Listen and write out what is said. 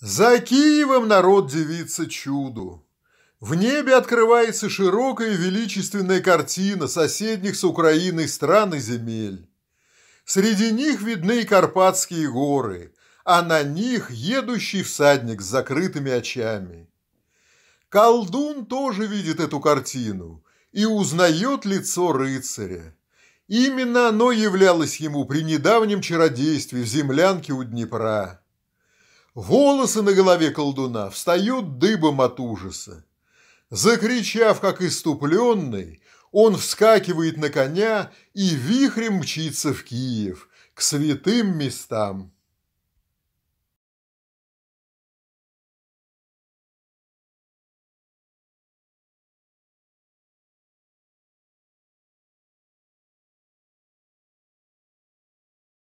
За Киевом народ дивится чуду. В небе открывается широкая величественная картина соседних с Украиной стран и земель. Среди них видны и Карпатские горы, а на них едущий всадник с закрытыми очами. Колдун тоже видит эту картину и узнает лицо рыцаря. Именно оно являлось ему при недавнем чародействе в землянке у Днепра. Волосы на голове колдуна встают дыбом от ужаса. Закричав, как иступленный, он вскакивает на коня и вихрем мчится в Киев, к святым местам.